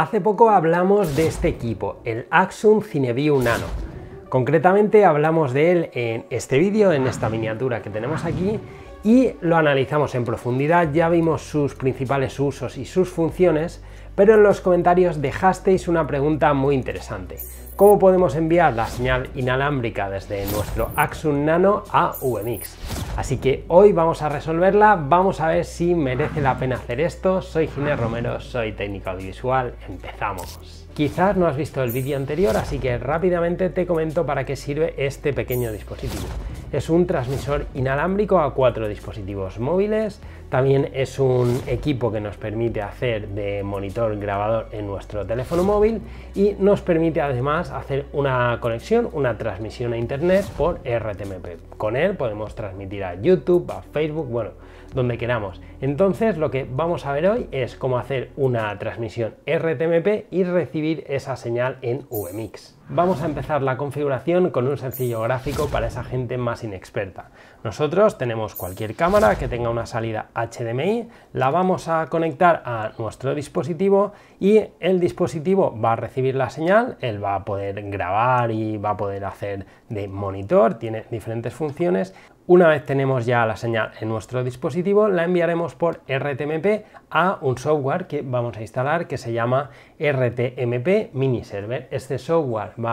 Hace poco hablamos de este equipo, el Axum Cineview Nano. Concretamente hablamos de él en este vídeo, en esta miniatura que tenemos aquí, y lo analizamos en profundidad, ya vimos sus principales usos y sus funciones, pero en los comentarios dejasteis una pregunta muy interesante. ¿Cómo podemos enviar la señal inalámbrica desde nuestro Axum Nano a UMX? Así que hoy vamos a resolverla, vamos a ver si merece la pena hacer esto. Soy Ginés Romero, soy técnico audiovisual, empezamos. Quizás no has visto el vídeo anterior, así que rápidamente te comento para qué sirve este pequeño dispositivo es un transmisor inalámbrico a cuatro dispositivos móviles, también es un equipo que nos permite hacer de monitor grabador en nuestro teléfono móvil y nos permite además hacer una conexión, una transmisión a internet por RTMP. Con él podemos transmitir a YouTube, a Facebook, bueno, donde queramos. Entonces lo que vamos a ver hoy es cómo hacer una transmisión RTMP y recibir esa señal en VMX. Vamos a empezar la configuración con un sencillo gráfico para esa gente más inexperta. Nosotros tenemos cualquier cámara que tenga una salida HDMI, la vamos a conectar a nuestro dispositivo y el dispositivo va a recibir la señal, él va a poder grabar y va a poder hacer de monitor, tiene diferentes funciones. Una vez tenemos ya la señal en nuestro dispositivo, la enviaremos por RTMP a un software que vamos a instalar que se llama RTMP Mini Server. Este software nos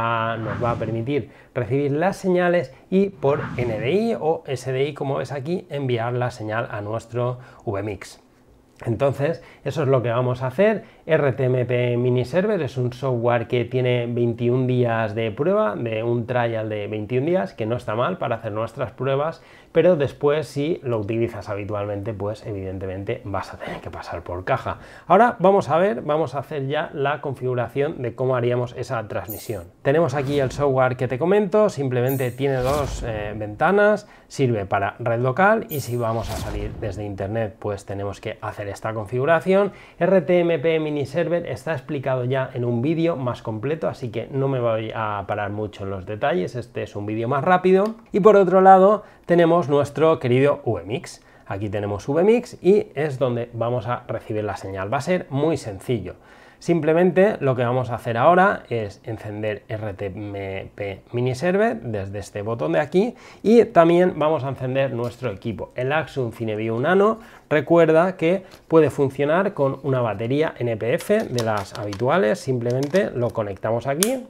va a permitir recibir las señales y por NDI o SDI, como ves aquí, enviar la señal a nuestro VMix. Entonces, eso es lo que vamos a hacer RTMP miniserver es un software que tiene 21 días de prueba, de un trial de 21 días, que no está mal para hacer nuestras pruebas, pero después si lo utilizas habitualmente, pues evidentemente vas a tener que pasar por caja. Ahora vamos a ver, vamos a hacer ya la configuración de cómo haríamos esa transmisión. Tenemos aquí el software que te comento, simplemente tiene dos eh, ventanas, sirve para red local y si vamos a salir desde internet, pues tenemos que hacer esta configuración. RTMP Mini server está explicado ya en un vídeo más completo, así que no me voy a parar mucho en los detalles, este es un vídeo más rápido. Y por otro lado tenemos nuestro querido VMix. Aquí tenemos VMix y es donde vamos a recibir la señal. Va a ser muy sencillo. Simplemente lo que vamos a hacer ahora es encender RTMP Mini Server desde este botón de aquí y también vamos a encender nuestro equipo, el Axum Cineview Nano. Recuerda que puede funcionar con una batería NPF de las habituales, simplemente lo conectamos aquí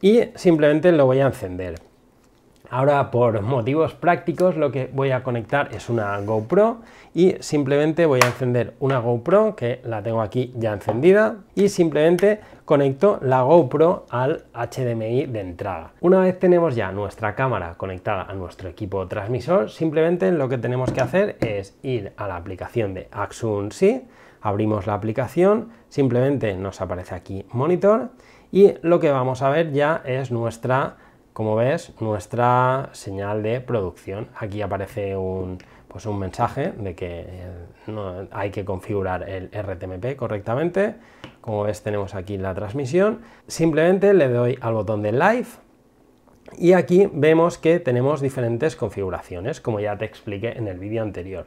y simplemente lo voy a encender. Ahora por motivos prácticos lo que voy a conectar es una GoPro y simplemente voy a encender una GoPro que la tengo aquí ya encendida y simplemente conecto la GoPro al HDMI de entrada. Una vez tenemos ya nuestra cámara conectada a nuestro equipo transmisor, simplemente lo que tenemos que hacer es ir a la aplicación de Axun Si, abrimos la aplicación, simplemente nos aparece aquí monitor y lo que vamos a ver ya es nuestra como ves, nuestra señal de producción. Aquí aparece un, pues mensaje de que eh, hay que configurar el RTMP correctamente. Como ves, tenemos aquí la transmisión. Simplemente le doy al botón de Live y aquí vemos que tenemos diferentes configuraciones, como ya te expliqué en el vídeo anterior.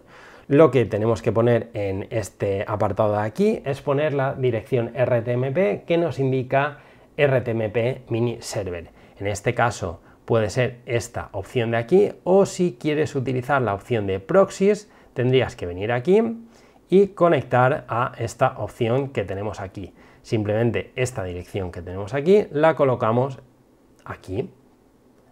Lo que tenemos que poner en este apartado de aquí es poner la dirección RTMP que nos indica RTMP Mini Server. En este caso puede ser esta opción de aquí o si quieres utilizar la opción de proxies tendrías que venir aquí y conectar a esta opción que tenemos aquí. Simplemente esta dirección que tenemos aquí la colocamos aquí.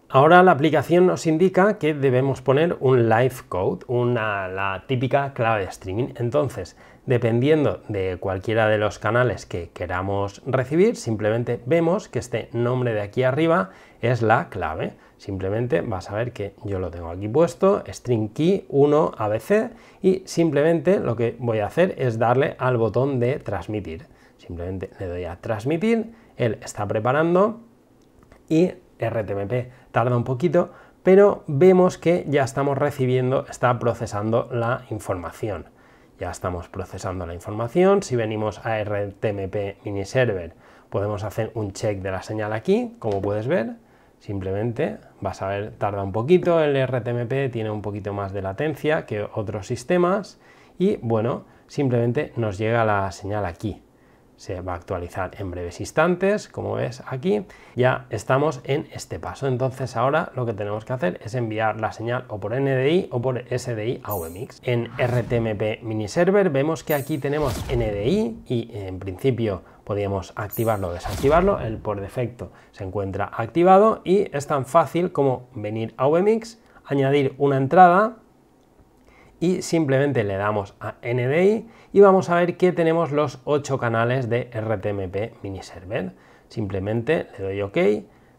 Ahora la aplicación nos indica que debemos poner un live code, una, la típica clave de streaming. Entonces, Dependiendo de cualquiera de los canales que queramos recibir, simplemente vemos que este nombre de aquí arriba es la clave. Simplemente vas a ver que yo lo tengo aquí puesto, string key 1 abc, y simplemente lo que voy a hacer es darle al botón de transmitir. Simplemente le doy a transmitir, él está preparando y RTMP tarda un poquito, pero vemos que ya estamos recibiendo, está procesando la información ya estamos procesando la información. Si venimos a RTMP mini server, podemos hacer un check de la señal aquí, como puedes ver. Simplemente vas a ver, tarda un poquito, el RTMP tiene un poquito más de latencia que otros sistemas y bueno, simplemente nos llega la señal aquí se va a actualizar en breves instantes, como ves aquí, ya estamos en este paso. Entonces ahora lo que tenemos que hacer es enviar la señal o por NDI o por SDI a VMIX. En RTMP mini server vemos que aquí tenemos NDI y en principio podíamos activarlo o desactivarlo, el por defecto se encuentra activado y es tan fácil como venir a VMIX, añadir una entrada y simplemente le damos a NDI y vamos a ver que tenemos los 8 canales de RTMP mini server. Simplemente le doy OK,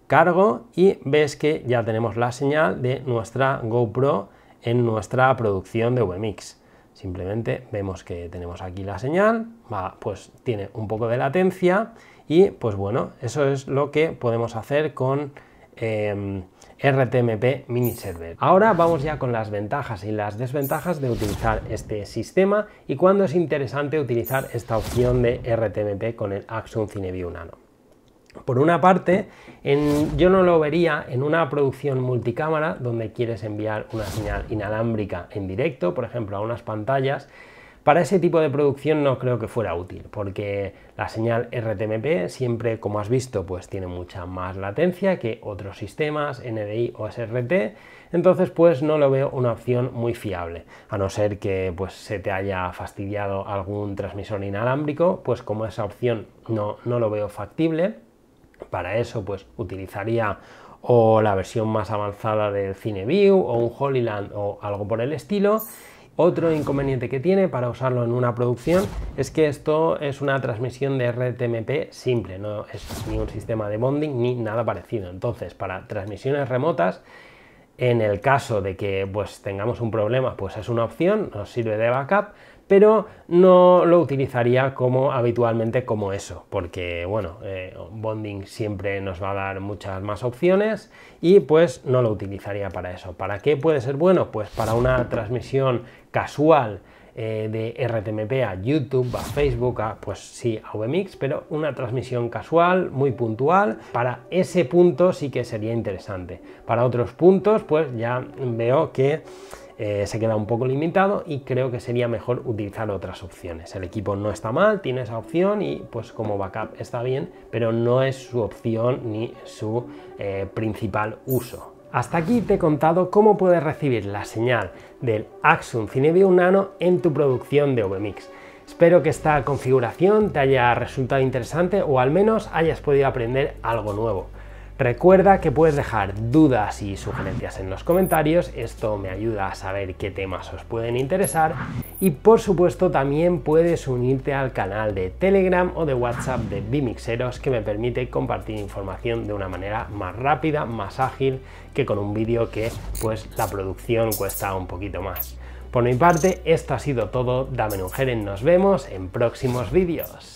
cargo y ves que ya tenemos la señal de nuestra GoPro en nuestra producción de VMix. Simplemente vemos que tenemos aquí la señal, va, pues tiene un poco de latencia y pues bueno, eso es lo que podemos hacer con Em, RTMP mini server. Ahora vamos ya con las ventajas y las desventajas de utilizar este sistema y cuándo es interesante utilizar esta opción de RTMP con el Axon Cineview Nano. Por una parte, yo no lo vería en una producción multicámara donde quieres enviar una señal inalámbrica en directo, por ejemplo, a unas pantallas, para ese tipo de producción no creo que fuera útil, porque la señal RTMP siempre, como has visto, pues tiene mucha más latencia que otros sistemas, NDI o SRT, entonces pues no lo veo una opción muy fiable, a no ser que pues se te haya fastidiado algún transmisor inalámbrico, pues como esa opción no, no lo veo factible, para eso pues utilizaría o la versión más avanzada del CineView o un Holyland o algo por el estilo, otro inconveniente que tiene para usarlo en una producción es que esto es una transmisión de RTMP simple, no es ni un sistema de bonding ni nada parecido. Entonces, para transmisiones remotas, en el caso de que pues, tengamos un problema, pues es una opción, nos sirve de backup, pero no lo utilizaría como habitualmente como eso, porque bueno, eh, bonding siempre nos va a dar muchas más opciones y pues no lo utilizaría para eso. ¿Para qué puede ser bueno? Pues para una transmisión casual eh, de RTMP a YouTube, a Facebook, a, pues sí, a VMix, pero una transmisión casual, muy puntual. Para ese punto sí que sería interesante. Para otros puntos, pues ya veo que eh, se queda un poco limitado y creo que sería mejor utilizar otras opciones. El equipo no está mal, tiene esa opción y pues como backup está bien, pero no es su opción ni su eh, principal uso. Hasta aquí te he contado cómo puedes recibir la señal del Axum Cineview Nano en tu producción de VMix. Espero que esta configuración te haya resultado interesante o al menos hayas podido aprender algo nuevo. Recuerda que puedes dejar dudas y sugerencias en los comentarios, esto me ayuda a saber qué temas os pueden interesar y por supuesto también puedes unirte al canal de Telegram o de WhatsApp de Bimixeros que me permite compartir información de una manera más rápida, más ágil que con un vídeo que pues la producción cuesta un poquito más. Por mi parte, esto ha sido todo, dame un geren, nos vemos en próximos vídeos.